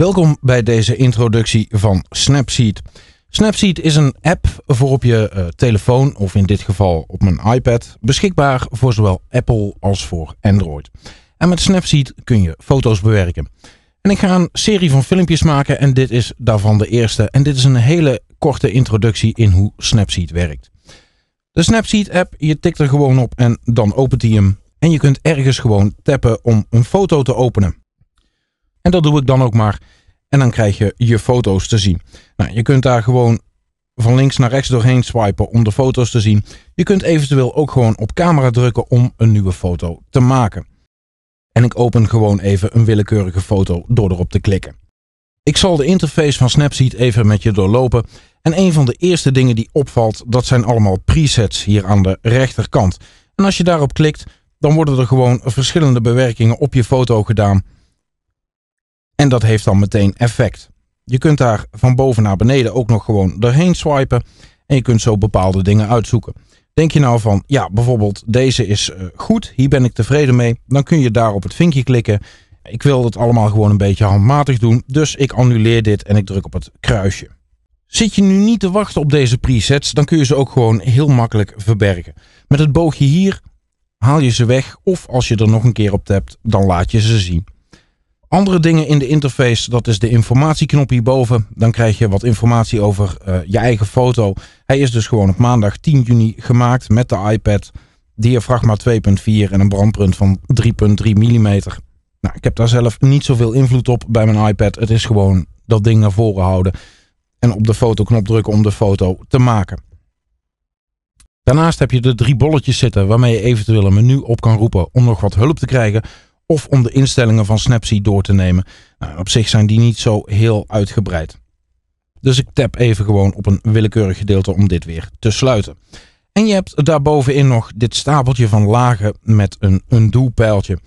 Welkom bij deze introductie van Snapseed. Snapseed is een app voor op je eh, telefoon of in dit geval op mijn iPad, beschikbaar voor zowel Apple als voor Android. En met Snapseed kun je foto's bewerken. En ik ga een serie van filmpjes maken en dit is daarvan de eerste. En dit is een hele korte introductie in hoe Snapseed werkt. De Snapseed app, je tikt er gewoon op en dan opent hij hem. En je kunt ergens gewoon tappen om een foto te openen. En dat doe ik dan ook maar. En dan krijg je je foto's te zien. Nou, je kunt daar gewoon van links naar rechts doorheen swipen om de foto's te zien. Je kunt eventueel ook gewoon op camera drukken om een nieuwe foto te maken. En ik open gewoon even een willekeurige foto door erop te klikken. Ik zal de interface van Snapseed even met je doorlopen. En een van de eerste dingen die opvalt, dat zijn allemaal presets hier aan de rechterkant. En als je daarop klikt, dan worden er gewoon verschillende bewerkingen op je foto gedaan... En dat heeft dan meteen effect. Je kunt daar van boven naar beneden ook nog gewoon doorheen swipen. En je kunt zo bepaalde dingen uitzoeken. Denk je nou van, ja, bijvoorbeeld deze is eh, goed, hier ben ik tevreden mee. Dan kun je daar op het vinkje klikken. Ik wil het allemaal gewoon een beetje handmatig doen, dus ik annuleer dit en ik druk op het kruisje. Zit je nu niet te wachten op deze presets, dan kun je ze ook gewoon heel makkelijk verbergen. Met het boogje hier haal je ze weg of als je er nog een keer op tapt, dan laat je ze zien. Andere dingen in de interface, dat is de informatieknop hierboven. Dan krijg je wat informatie over eh, je eigen foto. Hij is dus gewoon op maandag 10 juni gemaakt met de iPad. Diafragma 2.4 en een brandpunt van 3.3 mm. Nou, ik heb daar zelf niet zoveel invloed op bij mijn iPad. Het is gewoon dat ding naar voren houden. En op de fotoknop drukken om de foto te maken. Daarnaast heb je de drie bolletjes zitten waarmee je eventueel een menu op kan roepen om nog wat hulp te krijgen of om de instellingen van Snapseed door te nemen. Nou, op zich zijn die niet zo heel uitgebreid. Dus ik tap even gewoon op een willekeurig gedeelte om dit weer te sluiten. En je hebt daarbovenin nog dit stapeltje van lagen met een undo pijltje.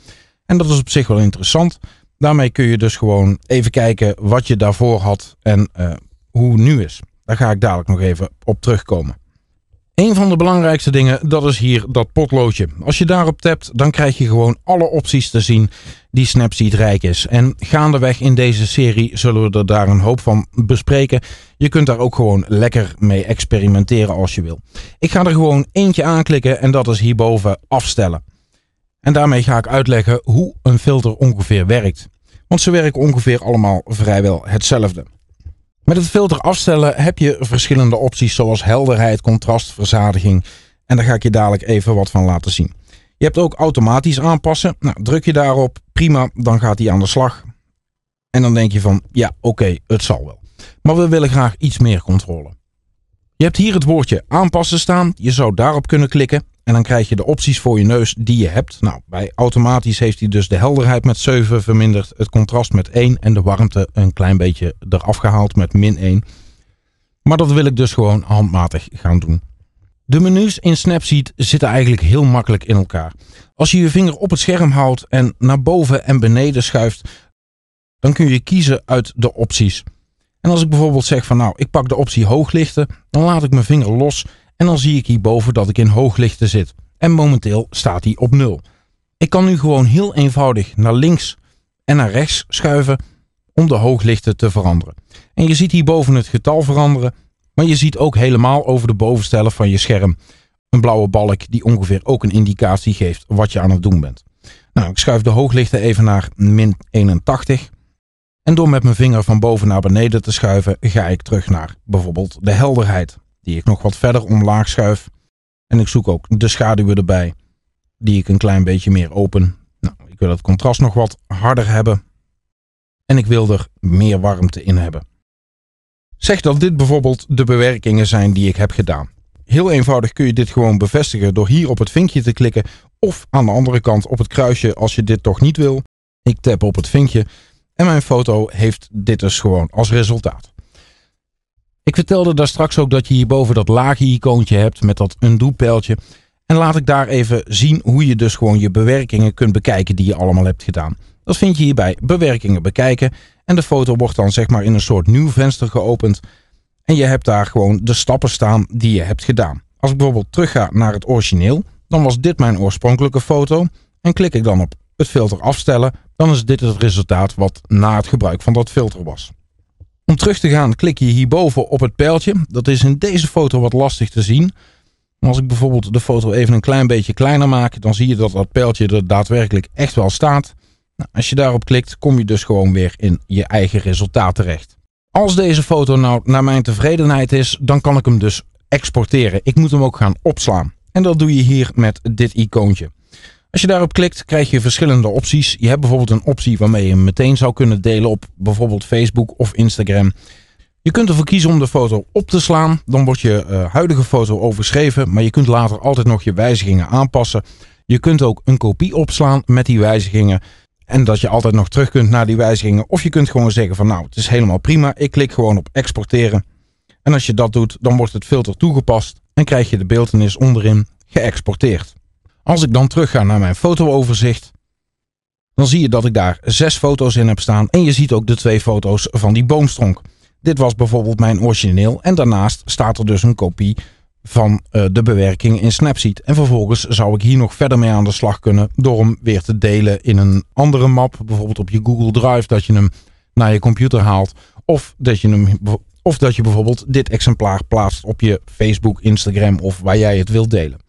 En dat is op zich wel interessant. Daarmee kun je dus gewoon even kijken wat je daarvoor had en uh, hoe nu is. Daar ga ik dadelijk nog even op terugkomen. Een van de belangrijkste dingen, dat is hier dat potloodje. Als je daarop tapt, dan krijg je gewoon alle opties te zien die Snapseed rijk is. En gaandeweg in deze serie zullen we er daar een hoop van bespreken. Je kunt daar ook gewoon lekker mee experimenteren als je wil. Ik ga er gewoon eentje aanklikken en dat is hierboven afstellen. En daarmee ga ik uitleggen hoe een filter ongeveer werkt. Want ze werken ongeveer allemaal vrijwel hetzelfde. Met het filter afstellen heb je verschillende opties zoals helderheid, contrast, verzadiging. En daar ga ik je dadelijk even wat van laten zien. Je hebt ook automatisch aanpassen. Nou, druk je daarop, prima, dan gaat hij aan de slag. En dan denk je van, ja oké, het zal wel. Maar we willen graag iets meer controle. Je hebt hier het woordje aanpassen staan. Je zou daarop kunnen klikken. En dan krijg je de opties voor je neus die je hebt. Nou, bij automatisch heeft hij dus de helderheid met 7 verminderd, het contrast met 1 en de warmte een klein beetje eraf gehaald met min 1. Maar dat wil ik dus gewoon handmatig gaan doen. De menus in Snapseed zitten eigenlijk heel makkelijk in elkaar. Als je je vinger op het scherm houdt en naar boven en beneden schuift, dan kun je kiezen uit de opties. En als ik bijvoorbeeld zeg van nou, ik pak de optie hooglichten, dan laat ik mijn vinger los en dan zie ik hierboven dat ik in hooglichten zit. En momenteel staat hij op 0. Ik kan nu gewoon heel eenvoudig naar links en naar rechts schuiven om de hooglichten te veranderen. En je ziet hierboven het getal veranderen, maar je ziet ook helemaal over de bovenste helft van je scherm een blauwe balk die ongeveer ook een indicatie geeft wat je aan het doen bent. Nou, ik schuif de hooglichten even naar min 81. En door met mijn vinger van boven naar beneden te schuiven ga ik terug naar bijvoorbeeld de helderheid die ik nog wat verder omlaag schuif. En ik zoek ook de schaduwen erbij, die ik een klein beetje meer open. Nou, ik wil het contrast nog wat harder hebben. En ik wil er meer warmte in hebben. Zeg dat dit bijvoorbeeld de bewerkingen zijn die ik heb gedaan. Heel eenvoudig kun je dit gewoon bevestigen door hier op het vinkje te klikken of aan de andere kant op het kruisje als je dit toch niet wil. Ik tap op het vinkje en mijn foto heeft dit dus gewoon als resultaat. Ik vertelde daar straks ook dat je hierboven dat lage icoontje hebt met dat undo pijltje. En laat ik daar even zien hoe je dus gewoon je bewerkingen kunt bekijken die je allemaal hebt gedaan. Dat vind je hierbij bewerkingen bekijken. En de foto wordt dan zeg maar in een soort nieuw venster geopend. En je hebt daar gewoon de stappen staan die je hebt gedaan. Als ik bijvoorbeeld ga naar het origineel, dan was dit mijn oorspronkelijke foto. En klik ik dan op het filter afstellen, dan is dit het resultaat wat na het gebruik van dat filter was. Om terug te gaan klik je hierboven op het pijltje. Dat is in deze foto wat lastig te zien. Maar als ik bijvoorbeeld de foto even een klein beetje kleiner maak, dan zie je dat dat pijltje er daadwerkelijk echt wel staat. Nou, als je daarop klikt, kom je dus gewoon weer in je eigen resultaat terecht. Als deze foto nou naar mijn tevredenheid is, dan kan ik hem dus exporteren. Ik moet hem ook gaan opslaan. En dat doe je hier met dit icoontje. Als je daarop klikt, krijg je verschillende opties. Je hebt bijvoorbeeld een optie waarmee je hem meteen zou kunnen delen op bijvoorbeeld Facebook of Instagram. Je kunt ervoor kiezen om de foto op te slaan. Dan wordt je eh, huidige foto overschreven, maar je kunt later altijd nog je wijzigingen aanpassen. Je kunt ook een kopie opslaan met die wijzigingen. En dat je altijd nog terug kunt naar die wijzigingen. Of je kunt gewoon zeggen van nou, het is helemaal prima. Ik klik gewoon op exporteren. En als je dat doet, dan wordt het filter toegepast en krijg je de beeldenis onderin geëxporteerd. Als ik dan terug ga naar mijn fotooverzicht, dan zie je dat ik daar zes foto's in heb staan en je ziet ook de twee foto's van die boomstronk. Dit was bijvoorbeeld mijn origineel en daarnaast staat er dus een kopie van eh, de bewerking in Snapseed. En vervolgens zou ik hier nog verder mee aan de slag kunnen door hem weer te delen in een andere map. Bijvoorbeeld op je Google Drive dat je hem naar je computer haalt. Of dat je, hem, of dat je bijvoorbeeld dit exemplaar plaatst op je Facebook, Instagram of waar jij het wilt delen.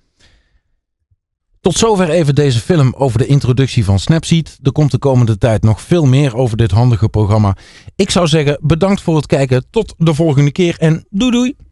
Tot zover even deze film over de introductie van Snapseed. Er komt de komende tijd nog veel meer over dit handige programma. Ik zou zeggen bedankt voor het kijken. Tot de volgende keer en doei doei!